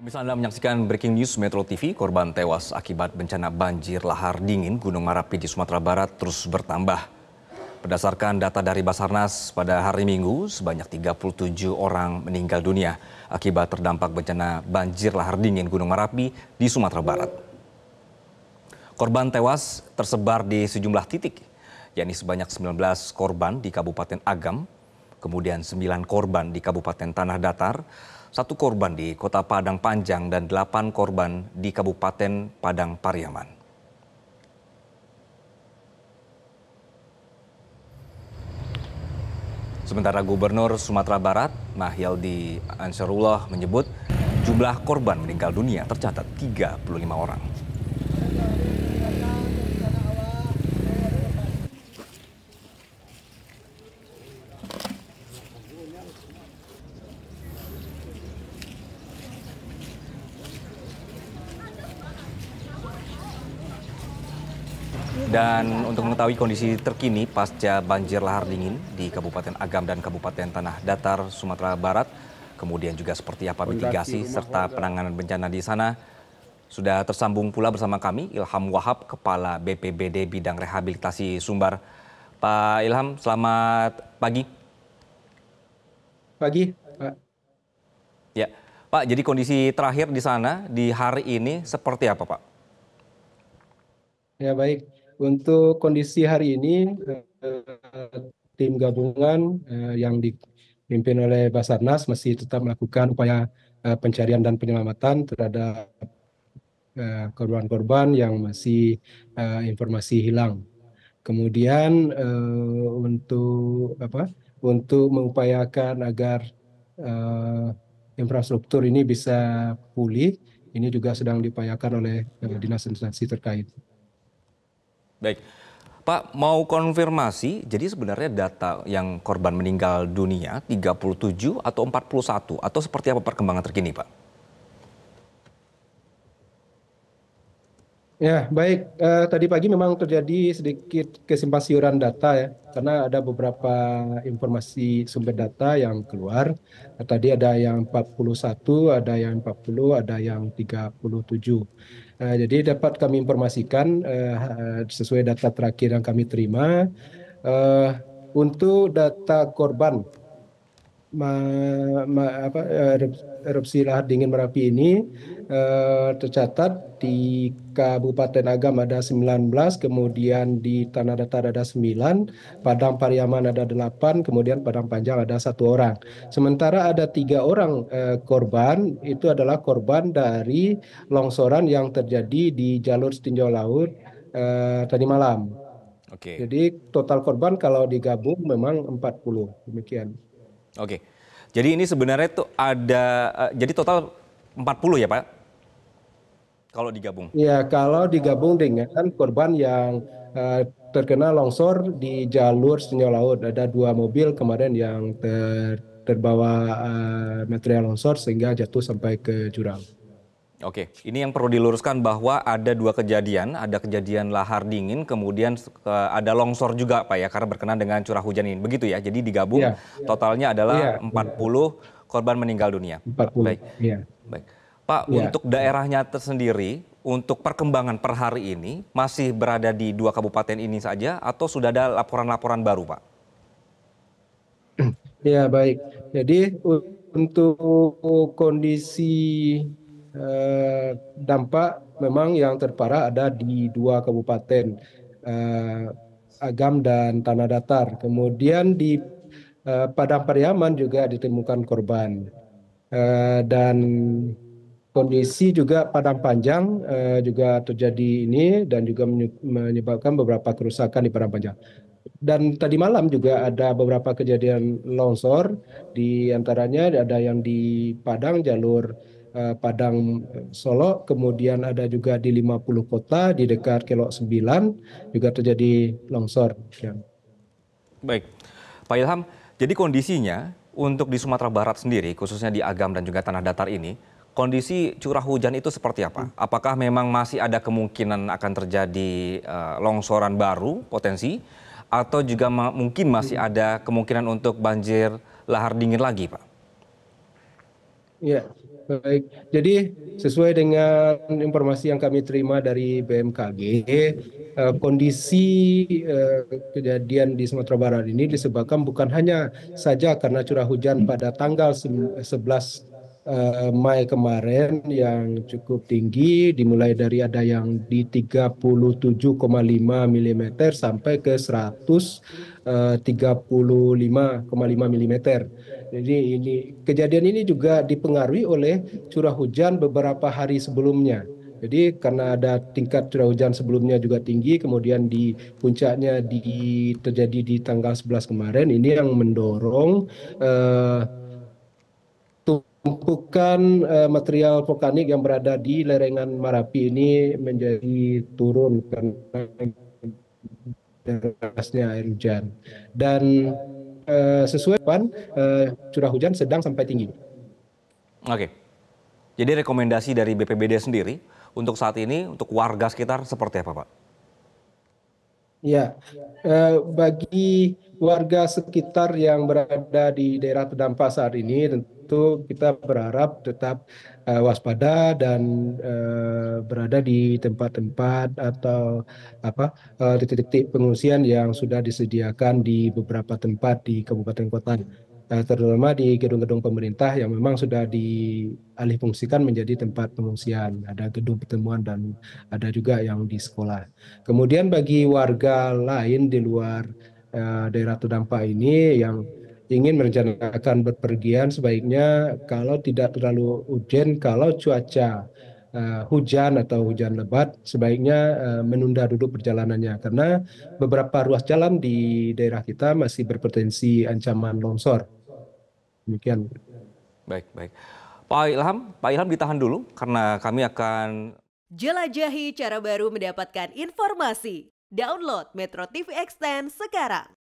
Pemirsa Anda menyaksikan Breaking News Metro TV, korban tewas akibat bencana banjir lahar dingin Gunung Merapi di Sumatera Barat terus bertambah. Berdasarkan data dari Basarnas, pada hari Minggu sebanyak 37 orang meninggal dunia akibat terdampak bencana banjir lahar dingin Gunung Merapi di Sumatera Barat. Korban tewas tersebar di sejumlah titik, yakni sebanyak 19 korban di Kabupaten Agam, kemudian sembilan korban di Kabupaten Tanah Datar, satu korban di Kota Padang Panjang dan delapan korban di Kabupaten Padang Pariaman. Sementara Gubernur Sumatera Barat, Mahyaldi Ansarullah menyebut jumlah korban meninggal dunia tercatat 35 orang. Dan untuk mengetahui kondisi terkini pasca banjir lahar dingin di Kabupaten Agam dan Kabupaten Tanah Datar, Sumatera Barat, kemudian juga seperti apa mitigasi serta penanganan bencana di sana, sudah tersambung pula bersama kami Ilham Wahab, Kepala BPBD Bidang Rehabilitasi Sumbar. Pak Ilham, selamat pagi. Pagi, Pak. Ya, Pak, jadi kondisi terakhir di sana di hari ini seperti apa, Pak? Ya, baik. Untuk kondisi hari ini, eh, tim gabungan eh, yang dipimpin oleh Basarnas masih tetap melakukan upaya eh, pencarian dan penyelamatan terhadap korban-korban yang masih informasi hilang. Kemudian untuk apa? Untuk mengupayakan agar infrastruktur ini bisa pulih, ini juga sedang diupayakan oleh dinas dinas terkait. Baik. Pak, mau konfirmasi, jadi sebenarnya data yang korban meninggal dunia 37 atau 41 atau seperti apa perkembangan terkini, Pak? Ya, baik. Uh, tadi pagi memang terjadi sedikit kesimpang data ya, karena ada beberapa informasi sumber data yang keluar. Uh, tadi ada yang 41, ada yang 40, ada yang 37. Uh, eh, jadi dapat kami informasikan uh, sesuai data terakhir yang kami terima, uh, untuk data korban apa, erupsi lahar dingin Merapi ini eh, tercatat di Kabupaten Agam ada 19, kemudian di Tanah Datar ada 9, Padang Pariaman ada 8, kemudian Padang Panjang ada satu orang. Sementara ada tiga orang eh, korban itu adalah korban dari longsoran yang terjadi di jalur setinjau laut eh, tadi malam. Oke. Jadi total korban kalau digabung memang 40 demikian. Oke. Jadi ini sebenarnya tuh ada eh, jadi total 40 ya, Pak? Kalau digabung. Iya, kalau digabung dengan korban yang uh, terkena longsor di jalur Senyawa Laut ada dua mobil kemarin yang ter terbawa uh, material longsor sehingga jatuh sampai ke jurang. Oke, ini yang perlu diluruskan bahwa ada dua kejadian, ada kejadian lahar dingin, kemudian ada longsor juga Pak ya, karena berkenan dengan curah hujan ini. Begitu ya, jadi digabung ya, ya. totalnya adalah ya, 40 ya. korban meninggal dunia. 40, Baik. Ya. Baik. Pak, ya. untuk daerahnya tersendiri, untuk perkembangan per hari ini masih berada di dua kabupaten ini saja atau sudah ada laporan-laporan baru Pak? Ya baik, jadi untuk kondisi Eh, dampak memang yang terparah ada di dua kabupaten eh, Agam dan Tanah Datar. Kemudian di eh, Padang Pariaman juga ditemukan korban dan kondisi juga Padang Panjang juga terjadi ini dan juga menyebabkan beberapa kerusakan di Padang Panjang. Dan tadi malam juga ada beberapa kejadian longsor, di antaranya ada yang di Padang jalur Eh, Padang eh, Solo, kemudian ada juga di 50 kota di dekat Kelok 9 juga terjadi longsor. Baik, Pak Ilham, jadi kondisinya untuk di Sumatera Barat sendiri, khususnya di Agam dan juga Tanah Datar ini, kondisi curah hujan itu seperti apa? Hmm. Apakah memang masih ada kemungkinan akan terjadi eh, longsoran baru potensi, atau juga mungkin masih hmm. ada kemungkinan untuk banjir lahar dingin lagi, Pak? Ya, baik. Jadi sesuai dengan informasi yang kami terima dari BMKG, eh, kondisi eh, kejadian di Sumatera Barat ini disebabkan bukan hanya saja karena curah hujan pada tanggal 11 Eh, Mei kemarin yang cukup tinggi dimulai dari ada yang di 37,5 mm sampai ke 135,5 eh, mm. Jadi ini kejadian ini juga dipengaruhi oleh curah hujan beberapa hari sebelumnya. Jadi karena ada tingkat curah hujan sebelumnya juga tinggi, kemudian di puncaknya di, terjadi di tanggal 11 kemarin, ini yang mendorong eh, tumpukan eh, material vulkanik yang berada di lerengan marapi ini menjadi turun karena derasnya air hujan dan uh, sesuai pan uh, eh, curah hujan sedang sampai tinggi. Oke, jadi rekomendasi dari BPBD sendiri untuk saat ini untuk warga sekitar seperti apa, Pak? ya eh, bagi warga sekitar yang berada di daerah terdampak saat ini tentu kita berharap tetap eh, waspada dan eh, berada di tempat tempat atau apa titik titik pengungsian yang sudah disediakan di beberapa tempat di kabupaten kota terutama di gedung-gedung pemerintah yang memang sudah dialihfungsikan menjadi tempat pengungsian. Ada gedung pertemuan dan ada juga yang di sekolah. Kemudian bagi warga lain di luar uh, daerah terdampak ini yang ingin merencanakan berpergian sebaiknya kalau tidak terlalu urgent kalau cuaca uh, hujan atau hujan lebat sebaiknya uh, menunda dulu perjalanannya karena beberapa ruas jalan di daerah kita masih berpotensi ancaman longsor Demikian. Baik, baik. Pak Ilham, Pak Ilham ditahan dulu karena kami akan jelajahi cara baru mendapatkan informasi. Download Metro TV Extend sekarang.